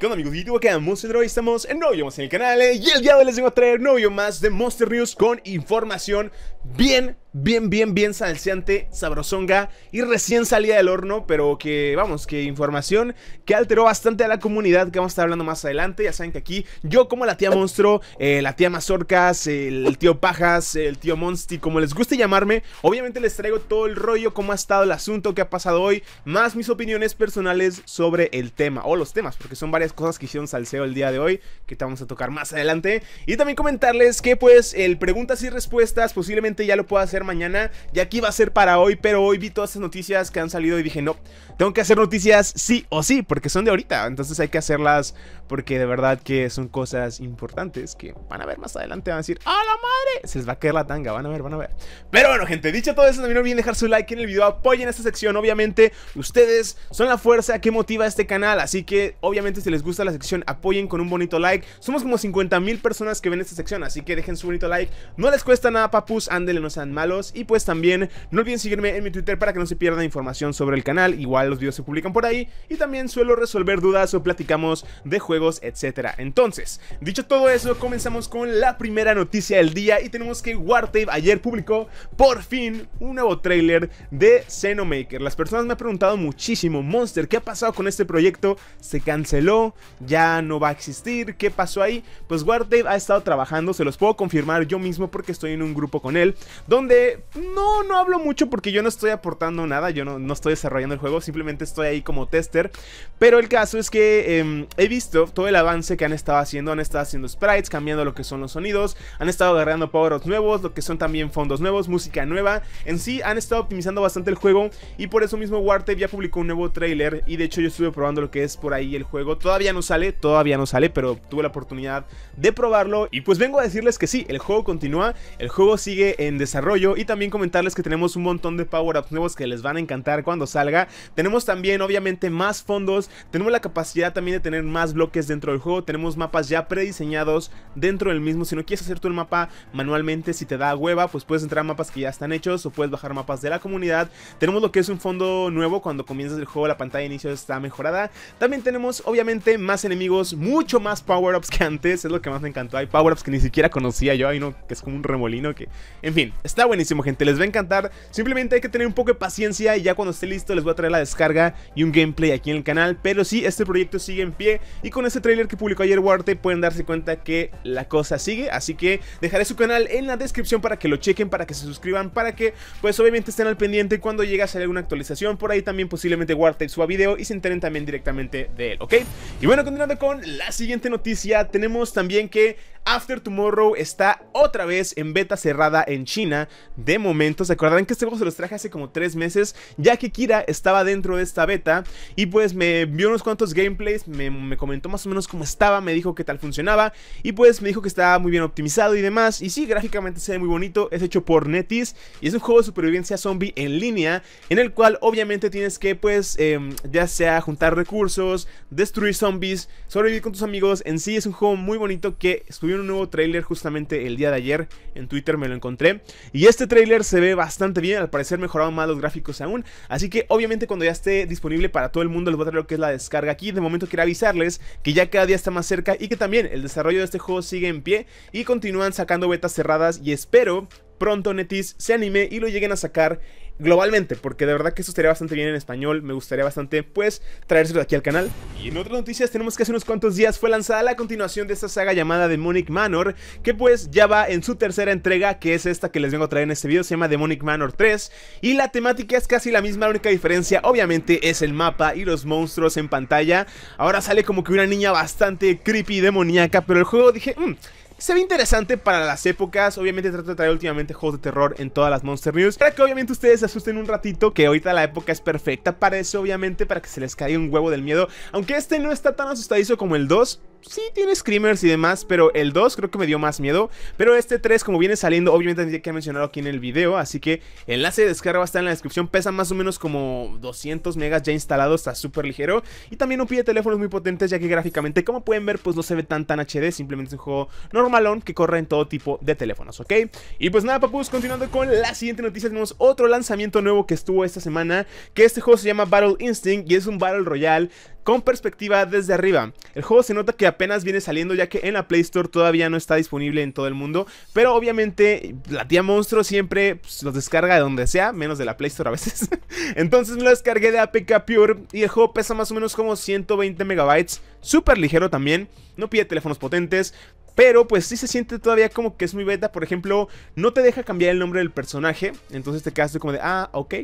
¿Qué onda amigos? YouTube acá, Monster Hoy estamos en novio más en el canal eh, Y el día de hoy les vengo a traer novio más de Monster News Con información bien, bien, bien, bien salseante, sabrosonga Y recién salida del horno Pero que, vamos, que información que alteró bastante a la comunidad Que vamos a estar hablando más adelante Ya saben que aquí yo como la tía Monstruo, eh, la tía Mazorcas, el, tío Pajas, el tío Monsti Como les guste llamarme Obviamente les traigo todo el rollo, cómo ha estado el asunto, qué ha pasado hoy Más mis opiniones personales sobre el tema O los temas, porque son varias cosas que hicieron Salseo el día de hoy, que te vamos a tocar más adelante. Y también comentarles que pues el preguntas y respuestas posiblemente ya lo pueda hacer mañana, ya aquí va a ser para hoy, pero hoy vi todas esas noticias que han salido y dije, no, tengo que hacer noticias sí o sí, porque son de ahorita, entonces hay que hacerlas porque de verdad que son cosas importantes que van a ver más adelante, van a decir, ¡a la madre! Se les va a caer la tanga, van a ver, van a ver. Pero bueno, gente, dicho todo eso, también no olviden dejar su like en el video, apoyen esta sección, obviamente ustedes son la fuerza que motiva este canal, así que obviamente si les gusta la sección, apoyen con un bonito like. Somos como 50 mil personas que ven esta sección, así que dejen su bonito like. No les cuesta nada, papus, ándele, no sean malos. Y pues también, no olviden seguirme en mi Twitter para que no se pierda información sobre el canal. Igual los videos se publican por ahí. Y también suelo resolver dudas o platicamos de juegos, etcétera. Entonces, dicho todo eso, comenzamos con la primera noticia del día. Y tenemos que Wartape ayer publicó por fin un nuevo trailer de Xenomaker. Las personas me han preguntado muchísimo, Monster, ¿qué ha pasado con este proyecto? ¿Se canceló? ya no va a existir, ¿qué pasó ahí? Pues Wardave ha estado trabajando, se los puedo confirmar yo mismo porque estoy en un grupo con él, donde no, no hablo mucho porque yo no estoy aportando nada, yo no, estoy desarrollando el juego, simplemente estoy ahí como tester, pero el caso es que em, he visto todo el avance que han estado haciendo, han estado haciendo sprites, cambiando lo que son los sonidos, han estado agarrando power-ups nuevos, lo que son también fondos nuevos, música nueva, en sí han estado optimizando bastante el juego y por eso mismo Wartave ya publicó un nuevo trailer y de hecho yo estuve probando lo que es por ahí el juego, todavía ya no sale, todavía no sale, pero tuve la oportunidad de probarlo. Y pues vengo a decirles que sí, el juego continúa, el juego sigue en desarrollo y también comentarles que tenemos un montón de power-ups nuevos que les van a encantar cuando salga. Tenemos también, obviamente, más fondos, tenemos la capacidad también de tener más bloques dentro del juego, tenemos mapas ya prediseñados dentro del mismo. Si no quieres hacer tú mapa manualmente, si te da hueva, pues puedes entrar a mapas que ya están hechos o puedes bajar mapas de la comunidad. Tenemos lo que es un fondo nuevo cuando comienzas el juego, la pantalla de inicio está mejorada. También tenemos, obviamente, más enemigos, mucho más power-ups que antes, es lo que más me encantó. Hay power-ups que ni siquiera conocía yo, hay uno que es como un remolino que... En fin, está buenísimo gente, les va a encantar. Simplemente hay que tener un poco de paciencia y ya cuando esté listo les voy a traer la descarga y un gameplay aquí en el canal. Pero sí, este proyecto sigue en pie y con este trailer que publicó ayer Warte pueden darse cuenta que la cosa sigue. Así que dejaré su canal en la descripción para que lo chequen, para que se suscriban, para que pues obviamente estén al pendiente cuando llegue a salir alguna actualización. Por ahí también posiblemente Warte suba video y se enteren también directamente de él, ¿ok? Y bueno, continuando con la siguiente noticia, tenemos también que After Tomorrow está otra vez en beta cerrada en China. De momento, se acordarán que este juego se los traje hace como Tres meses, ya que Kira estaba dentro de esta beta y pues me vio unos cuantos gameplays, me, comentó más o menos cómo estaba, me dijo que tal funcionaba y pues me dijo que estaba muy bien optimizado y demás. Y sí, gráficamente se ve muy bonito, es hecho por Netis y es un juego de supervivencia zombie en línea en el cual obviamente tienes que pues em, ya sea juntar recursos, destruir zombies, sobrevivir con tus amigos. En sí es un juego muy bonito que un nuevo tráiler justamente el día de ayer, en Twitter me lo encontré, y este tráiler se ve bastante bien, al parecer mejoraron más los gráficos aún, así que obviamente cuando ya esté disponible para todo el mundo les voy a traer lo que es la descarga aquí, de momento quiero avisarles que ya cada día está más cerca y que también el desarrollo de este juego sigue en pie y continúan sacando betas cerradas y espero pronto Netis se anime y lo lleguen a sacar globalmente, porque de verdad que eso estaría bastante bien en español, me gustaría bastante, pues, traérselo aquí al canal. Y en otras noticias tenemos que hace unos cuantos días fue lanzada la continuación de esta saga llamada Demonic Manor, que pues ya va en su tercera entrega, que es esta que les vengo a traer en este video, se llama Demonic Manor 3, y la temática es casi la misma, la única diferencia obviamente es el mapa y los monstruos en pantalla. Ahora sale como que una niña bastante creepy y demoníaca, pero el juego dije... Mm, se ve interesante para las épocas. Obviamente trato de traer últimamente juegos de terror en todas las Monster News. Para que obviamente ustedes se asusten un ratito, que ahorita la época es perfecta para eso, obviamente, para que se les caiga un huevo del miedo. Aunque este no está tan asustadizo como el 2, sí tiene screamers y demás, pero el 2 creo que me dio más miedo. Pero este 3, como viene saliendo, obviamente tendría que mencionado aquí en el video. Así que el enlace de descarga va a estar en la descripción. Pesa más o menos como 200 megas ya instalado, está súper ligero. Y también no pide teléfonos muy potentes, ya que gráficamente, como pueden ver, pues no se ve tan tan HD. Simplemente es un juego normalón que corre en todo tipo de teléfonos, ¿ok? Y pues nada, papus, continuando con la siguiente noticia, tenemos otro lanzamiento nuevo que estuvo esta semana. Que este juego se llama Battle Instinct y es un Battle Royale con perspectiva desde arriba. El juego se nota que apenas viene saliendo ya que en la Play Store todavía no está disponible en todo el mundo, pero obviamente la tía Monstruo siempre pues, los descarga de donde sea, menos de la Play Store a veces. Entonces me lo descargué de APK Pure y el juego pesa más o menos como 120 megabytes, súper ligero también, no pide teléfonos potentes, pero pues sí se siente todavía como que es muy beta. Por ejemplo, no te deja cambiar el nombre del personaje. Entonces te quedas como de, ah, ok,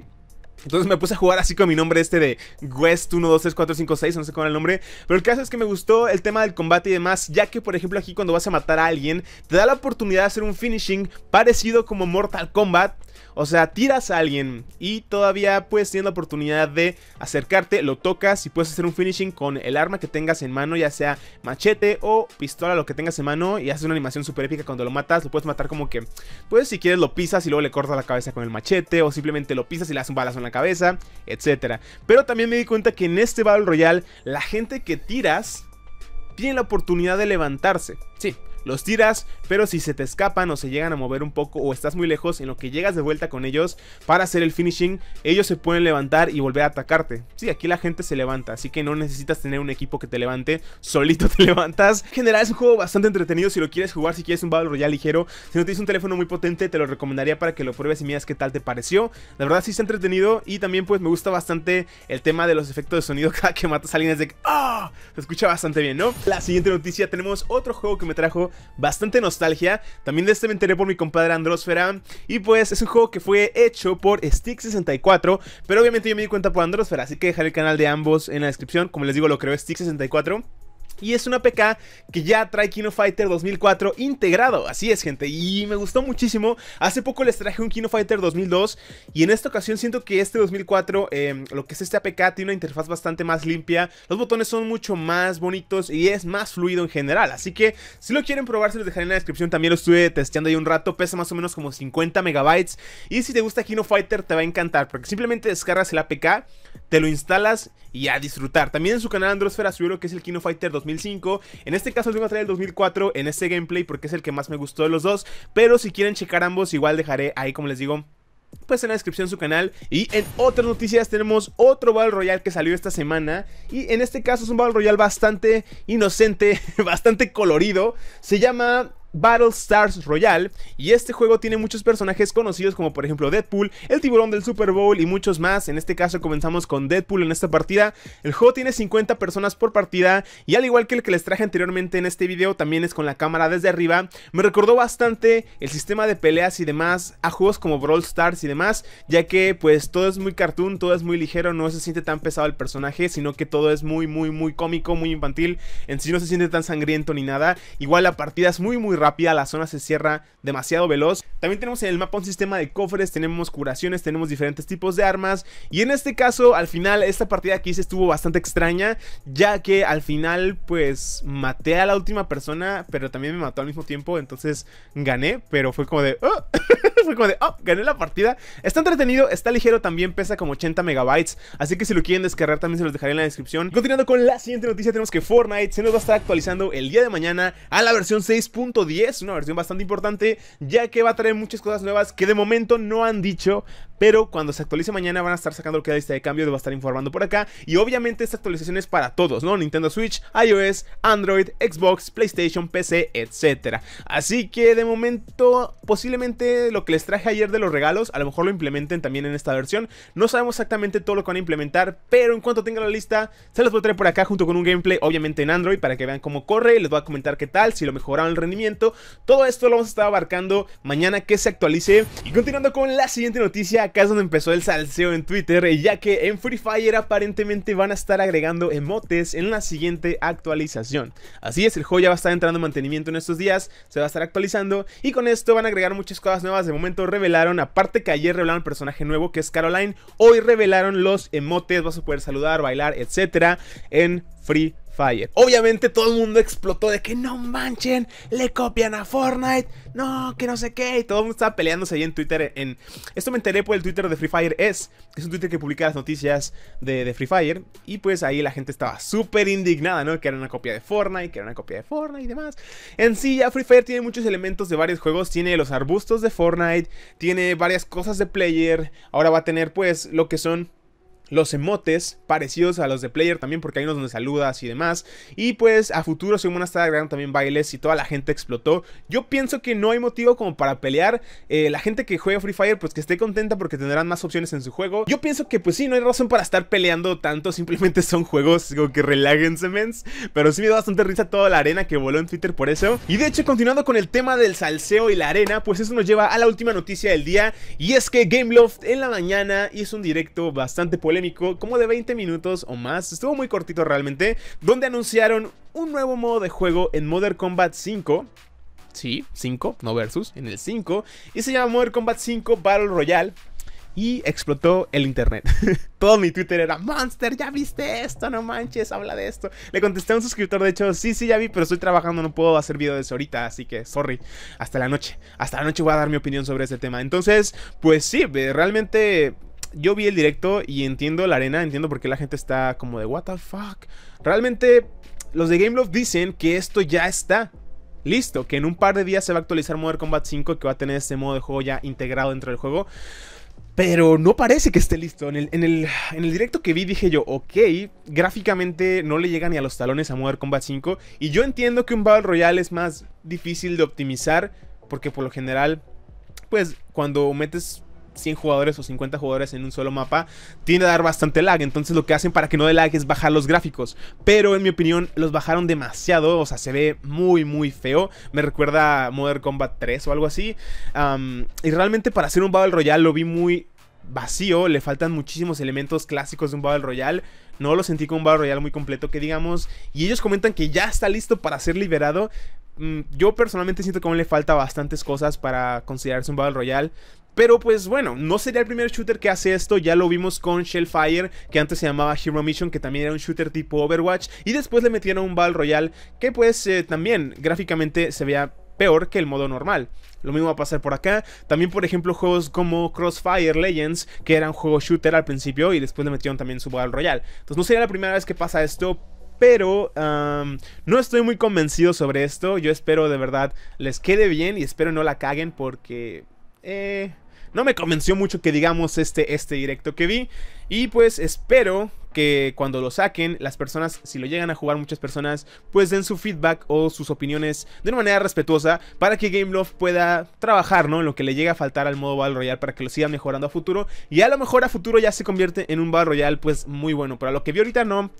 entonces me puse a jugar así con mi nombre este de West 123456, no sé cómo era el nombre. Pero el caso es que me gustó el tema del combate y demás, ya que por ejemplo aquí cuando vas a matar a alguien, te da la oportunidad de hacer un finishing parecido como Mortal Kombat. O sea, tiras a alguien y todavía puedes tener la oportunidad de acercarte, lo tocas y puedes hacer un finishing con el arma que tengas en mano, ya sea machete o pistola, lo que tengas en mano, y haces una animación súper épica cuando lo matas. Lo puedes matar como que, pues si quieres lo pisas y luego le cortas la cabeza con el machete, o simplemente lo pisas y le das un balazo en la cabeza, etcétera, Pero también me di cuenta que en este Battle Royale la gente que tiras tiene la oportunidad de levantarse. Sí, los tiras, pero si se te escapan o se llegan a mover un poco o estás muy lejos, en lo que llegas de vuelta con ellos para hacer el finishing, ellos se pueden levantar y volver a atacarte. Sí, aquí la gente se levanta, así que no necesitas tener un equipo que te levante, solito te levantas. En general es un juego bastante entretenido si lo quieres jugar, si quieres un Battle Royale ligero, si no tienes un teléfono muy potente, te lo recomendaría para que lo pruebes y miras qué tal te pareció. La verdad sí está entretenido y también pues me gusta bastante el tema de los efectos de sonido cada que matas a alguien es de ¡Ah! Se escucha bastante bien, ¿no? La siguiente noticia tenemos otro juego que me trajo bastante nostalgia. También de este me enteré por mi compadre Androsfera. Y pues es un juego que fue hecho por Stick64. Pero obviamente yo me di cuenta por Androsfera, así que dejaré el canal de ambos en la descripción. Como les digo, lo creo Stick64. Y es una APK que ya trae Kino Fighter 2004 integrado. Así es, gente. Y me gustó muchísimo. Hace poco les traje un Kino Fighter 2002. Y en esta ocasión siento que este 2004, em, lo que es este APK, tiene una interfaz bastante más limpia. Los botones son mucho más bonitos y es más fluido en general. Así que si lo quieren probar, se los dejaré en la descripción. También lo estuve testeando ahí un rato. Pesa más o menos como 50 megabytes. Y si te gusta Kino Fighter, te va a encantar. Porque simplemente descargas el APK, te lo instalas y a disfrutar. También en su canal Androsfera subió lo que es el Kino Fighter 2005. En este caso les voy a traer el 2004 en este gameplay porque es el que más me gustó de los dos. Pero si quieren checar ambos, igual dejaré ahí, como les digo, pues en la descripción de su canal y en otras noticias tenemos otro Battle Royale que salió esta semana y en este caso es un Battle Royale bastante inocente, bastante colorido, se llama Battle Stars Royale y este juego tiene muchos personajes conocidos como por ejemplo Deadpool, el tiburón del Super Bowl y muchos más. En este caso comenzamos con Deadpool en esta partida. El juego tiene 50 personas por partida y al igual que el que les traje anteriormente en este video también es con la cámara desde arriba. Me recordó bastante el sistema de peleas y demás a juegos como Brawl Stars y demás, ya que pues todo es muy cartoon, todo es muy ligero, no se siente tan pesado el personaje, sino que todo es muy muy muy cómico, muy infantil, en sí no se siente tan sangriento ni nada. Igual la partida es muy muy rápida la zona se cierra demasiado veloz. También tenemos en el mapa un sistema de cofres, tenemos curaciones, tenemos diferentes tipos de armas. Y en este caso, al final, esta partida aquí se estuvo bastante extraña, ya que al final, pues, maté a la última persona, pero también me mató al mismo tiempo, entonces gané, pero fue como de... Oh", fue como de, oh, gané la partida. Está entretenido, está ligero también, pesa como 80 megabytes. Así que si lo quieren descargar también se los dejaré en la descripción. Continuando con la siguiente noticia, tenemos que Fortnite se nos va a estar actualizando el día de mañana a la versión 6.10 y es una versión bastante importante ya que va a traer muchas cosas nuevas que de momento no han dicho, pero cuando se actualice mañana van a estar sacando lo que la lista de cambios, va a estar informando por acá y obviamente esta actualización es para todos, ¿no? Nintendo Switch, iOS, Android, Xbox, PlayStation, PC, etcétera. Así que de momento posiblemente lo que les traje ayer de los regalos, a lo mejor lo implementen también en esta versión. No sabemos exactamente todo lo que van a implementar, pero en cuanto tengan la lista se los voy a traer por acá junto con un gameplay obviamente en Android para que vean cómo corre, les voy a comentar qué tal, si lo mejoraron el rendimiento todo esto lo vamos a estar abarcando mañana que se actualice. Y continuando con la siguiente noticia, acá es donde empezó el salseo en Twitter, eh, ya que en Free Fire aparentemente van a estar agregando emotes en la siguiente actualización. Así es, el juego ya va a estar entrando en mantenimiento en estos días, se va a estar actualizando y con esto van a agregar muchas cosas nuevas. De momento revelaron, aparte que ayer revelaron el personaje nuevo que es Caroline, hoy revelaron los emotes, vas a poder saludar, bailar, etcétera, en Free Fire. Obviamente todo el mundo explotó de que no manchen, le copian a Fortnite, no, que no sé qué. Y todo el mundo estaba peleándose ahí en Twitter. En... Esto me enteré por el Twitter de Free Fire es, es un Twitter que publica las noticias de, de Free Fire. Y pues ahí la gente estaba súper indignada, ¿no? Que era una copia de Fortnite, que era una copia de Fortnite y demás. En sí, ya Free Fire tiene muchos elementos de varios juegos. Tiene los arbustos de Fortnite, tiene varias cosas de player. Ahora va a tener pues lo que son los emotes parecidos a los de Player también, porque hay unos donde saludas y demás. Y pues a futuro según una a también bailes y toda la gente explotó. Yo pienso que no hay motivo como para pelear. Eh, la gente que juega Free Fire, pues que esté contenta porque tendrán más opciones en su juego. Yo pienso que pues sí, no hay razón para estar peleando tanto. Simplemente son juegos como que relájense, mens. Pero sí me dio bastante risa toda la arena que voló en Twitter por eso. Y de hecho, continuando con el tema del salseo y la arena, pues eso nos lleva a la última noticia del día. Y es que Gameloft en la mañana hizo un directo bastante polémico como de 20 minutos o más, estuvo muy cortito realmente, donde anunciaron un nuevo modo de juego en Modern Combat 5, sí, 5, no versus, en el 5, y se llama Modern Combat 5 Battle Royale. Y explotó el internet. Todo mi Twitter era, Monster, ya viste esto, no manches, habla de esto. Le contesté a un suscriptor, de hecho, sí, sí, ya vi, pero estoy trabajando, no puedo hacer videos de ahorita, así que, sorry, hasta la noche. Hasta la noche voy a dar mi opinión sobre ese tema. Entonces, pues sí, realmente yo vi el directo y entiendo la arena, entiendo por qué la gente está como de what the fuck. Realmente los de Love dicen que esto ya está listo, que en un par de días se va a actualizar Modern Combat 5 que va a tener este modo de juego ya integrado dentro del juego. Pero no parece que esté listo. En el, directo que vi dije yo, ok, gráficamente no le llega ni a los talones a Modern Combat 5. Y yo entiendo que un Battle Royale es más difícil de optimizar. Porque por lo general, pues cuando metes 100 jugadores o 50 jugadores en un solo mapa, tiende a dar bastante lag. Entonces lo que hacen para que no dé lag es bajar los gráficos. Pero en mi opinión los bajaron demasiado, o sea, se ve muy, muy feo. Me recuerda a Modern Combat 3 o algo así. y realmente para hacer un Battle Royale lo vi muy vacío, le faltan muchísimos elementos clásicos de un Battle Royale. No lo sentí como un Battle Royale muy completo, que digamos. Y ellos comentan que ya está listo para ser liberado. Mm, yo personalmente siento que aún le falta bastantes cosas para considerarse un Battle Royale. Pero pues bueno, no sería el primer shooter que hace esto, ya lo vimos con Shellfire, que antes se llamaba Hero Mission, que también era un shooter tipo Overwatch, y después le metieron un Battle Royale, que pues eh, también gráficamente se veía peor que el modo normal. Lo mismo va a pasar por acá. También, por ejemplo, juegos como Crossfire Legends, que era un juego shooter al principio y después le metieron también su Battle Royale. Entonces no sería la primera vez que pasa esto, pero no estoy muy convencido sobre esto. Yo espero de verdad les quede bien y espero no la caguen porque... Eh, no me convenció mucho que digamos este, este directo que vi. Y pues espero que cuando lo saquen, las personas, si lo llegan a jugar muchas personas, pues den su feedback o sus opiniones de una manera respetuosa para que Gameloft pueda trabajar, ¿no? En lo que le llega a faltar al modo Battle Royale para que lo siga mejorando a futuro. Y a lo mejor a futuro ya se convierte en un Battle Royale, pues muy bueno. Pero a lo que vi ahorita no,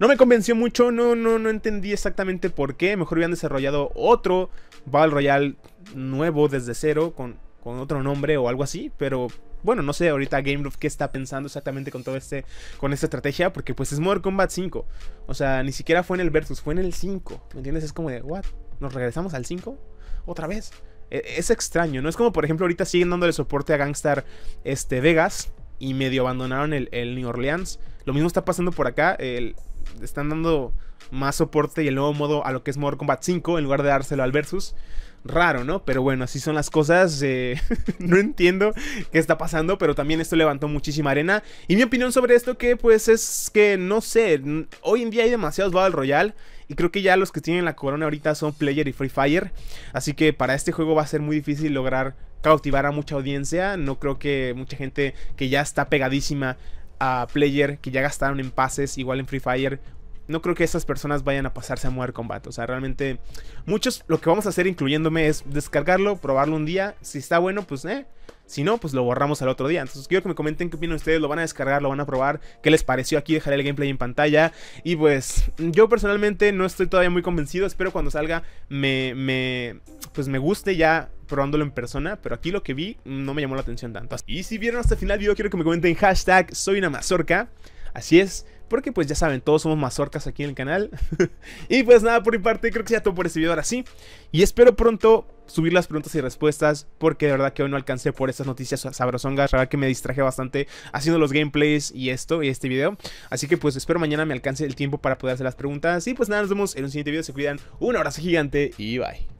no me convenció mucho, no, no, no entendí exactamente por qué. Mejor habían desarrollado otro Battle Royale nuevo desde cero con con otro nombre o algo así, pero bueno, no sé ahorita Roof qué está pensando exactamente con todo este con esta estrategia porque pues es Mortal Combat 5. O sea, ni siquiera fue en el versus, fue en el 5. ¿Me entiendes? Es como de, "What? ¿Nos regresamos al 5 otra vez?" E, es extraño, no es como por ejemplo ahorita siguen dándole soporte a Gangstar este Vegas y medio abandonaron el, New Orleans. Lo mismo está pasando por acá, el, están dando más soporte y el nuevo modo a lo que es Mortal Combat 5 en lugar de dárselo al versus raro, ¿no? Pero bueno, así son las cosas. Eh, no entiendo qué está pasando, pero también esto levantó muchísima arena. Y mi opinión sobre esto que pues es que no sé, hoy en día hay demasiados Battle Royale. Y creo que ya los que tienen la corona ahorita son Player y Free Fire. Así que para este juego va a ser muy difícil lograr cautivar a mucha audiencia. No creo que mucha gente que ya está pegadísima a Player, que ya gastaron en pases, igual en Free Fire no creo que esas personas vayan a pasarse a Modern combate O sea, realmente muchos lo que vamos a hacer, incluyéndome, es descargarlo, probarlo un día. Si está bueno, pues eh. Si no, pues lo borramos al otro día. Entonces quiero que me comenten qué opinan ustedes. Lo van a descargar, lo van a probar. ¿Qué les pareció aquí? Dejaré el gameplay en pantalla. Y pues yo personalmente no estoy todavía muy convencido. Espero cuando salga me, me, pues me guste ya probándolo en persona, pero aquí lo que vi no me llamó la atención tanto. Y si vieron hasta el final del video, quiero que me comenten hashtag soy una mazorca. Así es, porque pues ya saben, todos somos mazorcas aquí en el canal. y pues nada, por mi parte, creo que ya todo por este video ahora sí. Y espero pronto subir las preguntas y respuestas. Porque de verdad que hoy no alcancé por estas noticias sabrosongas. La verdad que me distraje bastante haciendo los gameplays y esto, y este video. Así que pues espero mañana me alcance el tiempo para poder hacer las preguntas. Y pues nada, nos vemos en un siguiente video. Se cuidan. Un abrazo gigante y bye.